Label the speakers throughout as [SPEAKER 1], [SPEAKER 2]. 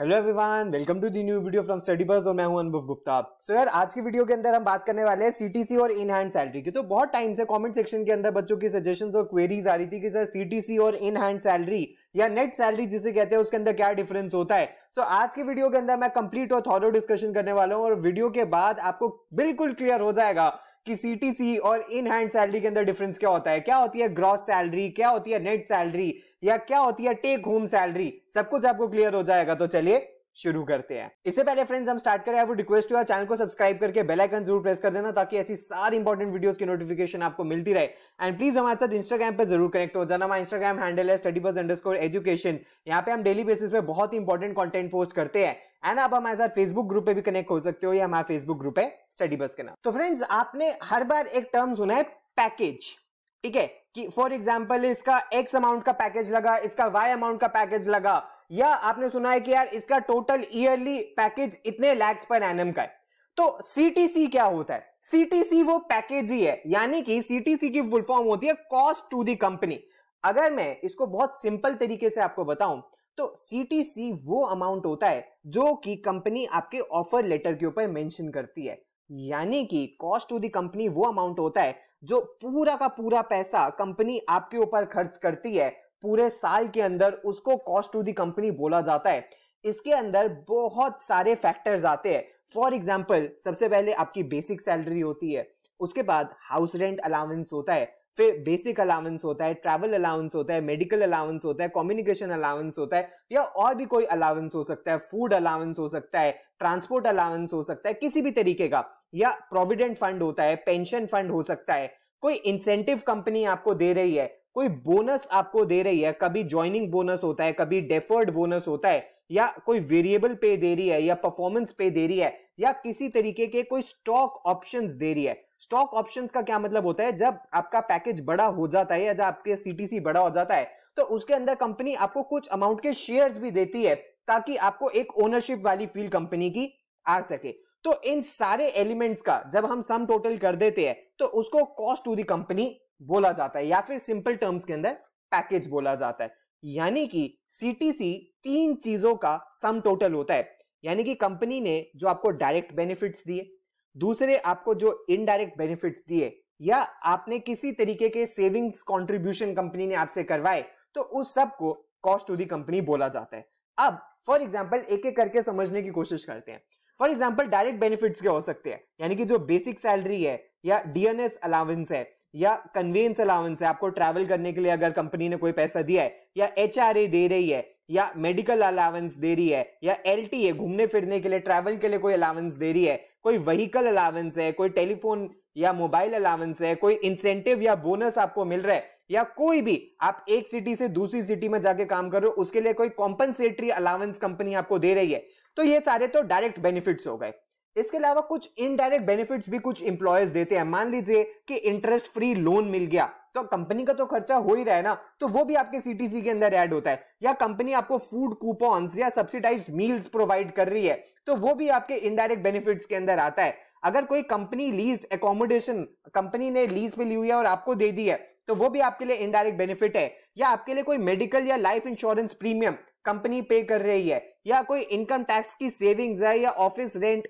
[SPEAKER 1] hello everyone welcome to the new video from study bus और मैं हूं अनुभव गुप्ता सो यार आज की वीडियो के अंदर हम बात करने वाले हैं सीटीसी और इन हैंड सैलरी की तो बहुत टाइम से कमेंट सेक्शन के अंदर बच्चों की सजेशंस और क्वेरीज आ रही थी कि सर सीटीसी और इन हैंड सैलरी या नेट सैलरी जिसे कहते हैं उसके अंदर क्या डिफरेंस होता है सो so, आज की वीडियो के अंदर मैं कंप्लीट और थॉरो डिस्कशन करने वाला हूँ और वीडियो के बाद आपको बिल्कुल क्लियर हो जाएगा कि सीटीसी और इन हैंड सैलरी के अंदर डिफरेंस क्या होता है क्या होती है ग्रॉस सैलरी क्या होती है नेट सैलरी या क्या होती है टेक होम सैलरी सब कुछ आपको क्लियर हो जाएगा तो चलिए शुरू करते हैं इससे पहले फ्रेंड्स हम स्टार्ट करें आपको रिक्वेस्ट हुआ चैनल को सब्सक्राइब करके बेल आइकन जरूर प्रेस कर देना ताकि ऐसी सारी इंपॉर्टेंट वीडियोस की नोटिफिकेशन आपको मिलती रहे एंड प्लीज हमारे साथ इंस्टाग्राम पर जरूर कनेक्ट हो जाना हमारा इंस्टाग्राम हैंडल है स्टडी बस अंडरस्कोर एजुकेशन यहाँ पे हम डेली बेसिस पे बहुत ही इंपॉर्टेंट कॉन्टेंट पोस्ट करते हैं एंड आप हमारे साथ फेसबुक ग्रुप पे भी कनेक्ट हो सकते हो या हमारा फेसबुक ग्रुप है स्टडी बस के नाम तो फ्रेंड्स आपने हर बार एक टर्म सुना है पैकेज ठीक है कि फॉर एग्जाम्पल इसका एक्स अमाउंट का पैकेज लगा इसका वाई अमाउंट का पैकेज लगा या आपने सुना है कि यार इसका टोटल ईयरली पैकेज इतने लैक्स पर एनम का है तो सीटीसी क्या होता है सीटीसी वो पैकेज ही है यानी कि सीटीसी की फुल फॉर्म होती है कॉस्ट टू दी कंपनी अगर मैं इसको बहुत सिंपल तरीके से आपको बताऊं तो सीटीसी वो अमाउंट होता है जो कि कंपनी आपके ऑफर लेटर के ऊपर मेंशन करती है यानी कि कॉस्ट टू दी कंपनी वो अमाउंट होता है जो पूरा का पूरा पैसा कंपनी आपके ऊपर खर्च करती है पूरे साल के अंदर उसको कॉस्ट टू दी कंपनी बोला जाता है इसके अंदर बहुत सारे फैक्टर्स आते हैं फॉर एग्जाम्पल सबसे पहले आपकी बेसिक सैलरी होती है उसके बाद हाउस रेंट अलाउंस होता है फिर बेसिक अलाउंस होता है ट्रैवल अलाउंस होता है मेडिकल अलाउंस होता है कम्युनिकेशन अलाउंस होता है या और भी कोई अलाउंस हो सकता है फूड अलाउंस हो सकता है ट्रांसपोर्ट अलाउंस हो सकता है किसी भी तरीके का या प्रोविडेंट फंड होता है पेंशन फंड हो सकता है कोई इंसेंटिव कंपनी आपको दे रही है कोई बोनस आपको दे रही है कभी ज्वाइनिंग बोनस होता है कभी डेफर्ड बोनस होता है या कोई वेरिएबल पे दे रही है या परफॉर्मेंस पे दे रही है या किसी तरीके के कोई स्टॉक ऑप्शंस दे रही है स्टॉक ऑप्शंस का क्या मतलब होता है जब आपका पैकेज बड़ा हो जाता है या जब आपके सीटीसी बड़ा हो जाता है तो उसके अंदर कंपनी आपको कुछ अमाउंट के शेयर्स भी देती है ताकि आपको एक ओनरशिप वाली फील कंपनी की आ सके तो इन सारे एलिमेंट्स का जब हम सम टोटल कर देते हैं तो उसको कॉस्ट टू दी कंपनी बोला जाता है या फिर सिंपल टर्म्स के अंदर पैकेज बोला जाता है यानी कि सीटीसी तीन चीजों का सम टोटल होता है यानी कि कंपनी ने जो आपको डायरेक्ट बेनिफिट्स दिए दूसरे आपको जो इनडायरेक्ट बेनिफिट्स दिए या आपने किसी तरीके के सेविंग्स कंट्रीब्यूशन कंपनी ने आपसे करवाए तो उस सब को कॉस्ट टू दी कंपनी बोला जाता है अब फॉर एग्जाम्पल एक एक करके समझने की कोशिश करते हैं फॉर एग्जाम्पल डायरेक्ट बेनिफिट क्या हो सकते हैं यानी कि जो बेसिक सैलरी है या डीएनएस अलाउंस है या कन्वीनस अलाउंस है आपको ट्रैवल करने के लिए अगर कंपनी ने कोई पैसा दिया है या एच दे रही है या मेडिकल अलाउंस दे रही है या एल है घूमने फिरने के लिए ट्रैवल के लिए कोई अलाउंस दे रही है कोई व्हीकल अलाउंस है कोई टेलीफोन या मोबाइल अलाउंस है कोई इंसेंटिव या बोनस आपको मिल रहा है या कोई भी आप एक सिटी से दूसरी सिटी में जाके काम कर रहे हो उसके लिए कोई कॉम्पनसेटरी अलाउंस कंपनी आपको दे रही है तो ये सारे तो डायरेक्ट बेनिफिट्स हो गए इसके अलावा कुछ इनडायरेक्ट बेनिफिट्स भी कुछ इंप्लॉयज देते हैं मान लीजिए कि इंटरेस्ट फ्री लोन मिल गया तो कंपनी का तो खर्चा हो ही रहा है ना तो वो भी आपके सीटीसी के अंदर ऐड होता है या कंपनी आपको फूड कूपॉन्स या सब्सिडाइज मील्स प्रोवाइड कर रही है तो वो भी आपके इनडायरेक्ट बेनिफिट्स के अंदर आता है अगर कोई कंपनी लीज एकोमोडेशन कंपनी ने लीज पे ली हुई है और आपको दे दी है तो वो भी आपके लिए इनडायरेक्ट बेनिफिट है या आपके लिए कोई मेडिकल या लाइफ इंश्योरेंस प्रीमियम कंपनी पे कर रही है या कोई इनकम टैक्स की सेविंग्स है या ऑफिस रेंट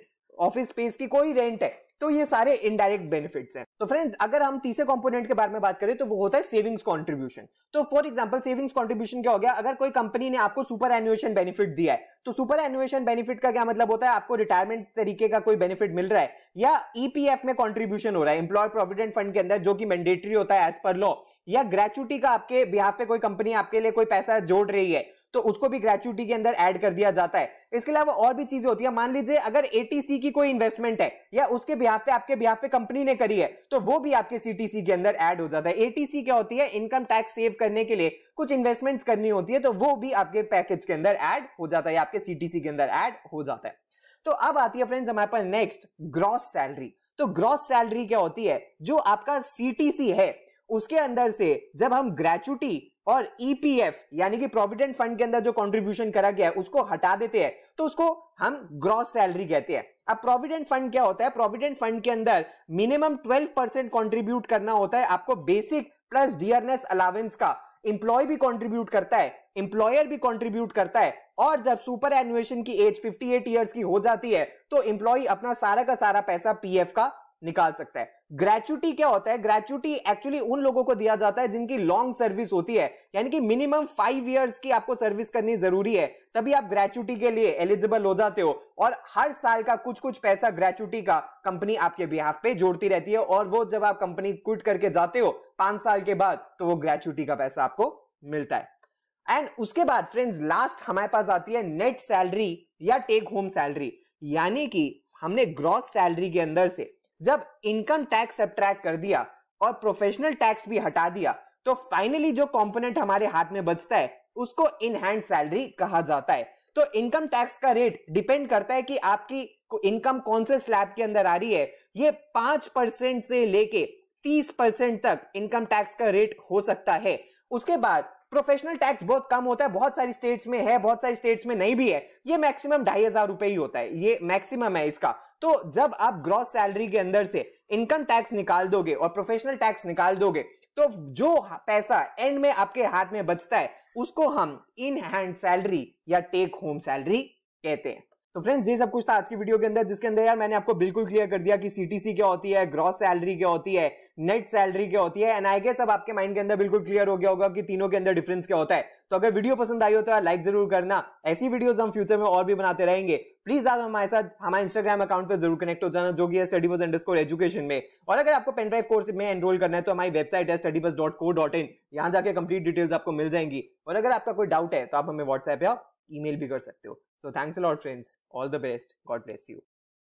[SPEAKER 1] ऑफिस स्पेस की कोई रेंट है तो ये सारे इनडायरेक्ट बेनिफिट्स हैं तो फ्रेंड्स अगर हम तीसरे कंपोनेंट के बारे में बात करें तो वो होता है सेविंग्स कंट्रीब्यूशन तो फॉर एग्जांपल सेविंग्स कंट्रीब्यूशन क्या हो गया अगर कोई कंपनी ने आपको सुपर एनुएशन बेनिफिट दिया है तो सुपर एनुएशन बेनिफिट का क्या मतलब होता है आपको रिटायरमेंट तरीके का कोई बेनिफिट मिल रहा है या ईपीएफ e में कॉन्ट्रीब्यूशन हो रहा है एम्प्लॉय प्रोविडेंट फंड के अंदर जो कि मैंडेटरी होता है एज पर लॉ या ग्रेचुटी का आपके बिहार पे कोई कंपनी आपके लिए कोई पैसा जोड़ रही है तो उसको भी ग्रेचुटी के अंदर ऐड कर दिया जाता है इसके अलावा और भी चीजें होती है मान लीजिए अगर एटीसी की कोई इन्वेस्टमेंट है या उसके बिहाफ पे आपके बिहाफ पे कंपनी ने करी है तो वो भी आपके सीटीसी के अंदर ऐड हो जाता है एटीसी क्या होती है इनकम टैक्स सेव करने के लिए कुछ इन्वेस्टमेंट करनी होती है तो वो भी आपके पैकेज के अंदर एड हो जाता है आपके सीटीसी के अंदर एड हो जाता है तो अब आती है फ्रेंड्स हमारे पास नेक्स्ट ग्रॉस सैलरी तो ग्रॉस सैलरी क्या होती है जो आपका सीटीसी है उसके अंदर से जब हम ग्रेचुटी और ईपीएफ e यानी कि प्रोविडेंट फंड के अंदर जो कंट्रीब्यूशन करा गया है उसको हटा देते हैं तो उसको हम ग्रॉस सैलरी कहते हैं अब प्रोविडेंट फंड क्या होता है प्रोविडेंट फंड के अंदर मिनिमम 12 परसेंट कॉन्ट्रीब्यूट करना होता है आपको बेसिक प्लस डियरनेस अलावेंस का इंप्लॉय भी कॉन्ट्रीब्यूट करता है इंप्लॉयर भी कॉन्ट्रीब्यूट करता है और जब सुपर एनुएशन की एज फिफ्टी एट की हो जाती है तो इंप्लॉय अपना सारा का सारा पैसा पी का निकाल सकता है ग्रेचुटी क्या होता है ग्रेचुटी एक्चुअली उन लोगों को दिया जाता है जिनकी लॉन्ग सर्विस होती है यानी कि मिनिमम फाइव इयर्स की आपको सर्विस करनी जरूरी है तभी आप ग्रेचुटी के लिए एलिजिबल हो जाते हो और हर साल का कुछ कुछ पैसा ग्रेचुटी का कंपनी आपके बिहाफ पे जोड़ती रहती है और वो जब आप कंपनी क्विट करके जाते हो पांच साल के बाद तो वो ग्रेचुटी का पैसा आपको मिलता है एंड उसके बाद फ्रेंड्स लास्ट हमारे पास आती है नेट सैलरी या टेक होम सैलरी यानी कि हमने ग्रॉस सैलरी के अंदर से जब इनकम टैक्स सब्ट्रैक्ट कर दिया और प्रोफेशनल टैक्स भी हटा दिया तो फाइनली जो कंपोनेंट हमारे हाथ में बचता है उसको इन हैंड सैलरी कहा जाता है तो इनकम टैक्स का रेट डिपेंड करता है कि आपकी इनकम कौन से स्लैब के अंदर आ रही है ये पांच परसेंट से लेके तीस परसेंट तक इनकम टैक्स का रेट हो सकता है उसके बाद प्रोफेशनल टैक्स बहुत कम होता है बहुत सारी स्टेट्स में है बहुत सारी स्टेट्स में नहीं भी है ये मैक्सिमम ढाई हजार रुपए ही होता है ये मैक्सिमम है इसका तो जब आप ग्रॉस सैलरी के अंदर से इनकम टैक्स निकाल दोगे और प्रोफेशनल टैक्स निकाल दोगे तो जो पैसा एंड में आपके हाथ में बचता है उसको हम इन हैंड सैलरी या टेक होम सैलरी कहते हैं तो फ्रेंड्स ये सब कुछ था आज की वीडियो के अंदर जिसके अंदर यार मैंने आपको बिल्कुल क्लियर कर दिया कि सीटीसी क्या होती है ग्रॉस सैलरी क्या होती है नेट सैलरी क्या होती है एंड आई गेस अब आपके माइंड के अंदर बिल्कुल क्लियर हो गया होगा कि तीनों के अंदर डिफरेंस क्या होता है तो अगर वीडियो पसंद आई हो तो लाइक जरूर करना ऐसी वीडियो हम फ्यूचर में और भी बनाते रहेंगे प्लीज आप हमारे साथ हमारे इंस्टाग्राम अकाउंट पर जरूर कनेक्ट हो जाना जो कि है स्टडी बस अंडर एजुकेशन में और अगर आपको पेनड्राइव कोर्स में एनरोल करना है तो हमारी वेबसाइट है स्टडी बस डॉट को डॉट इन यहाँ जाके कंप्लीट डिटेल्स आपको मिल जाएंगी और अगर आपका कोई डाउट है तो आप हमें व्हाट्सएप या email भी कर सकते हो so thanks a lot friends all the best god bless you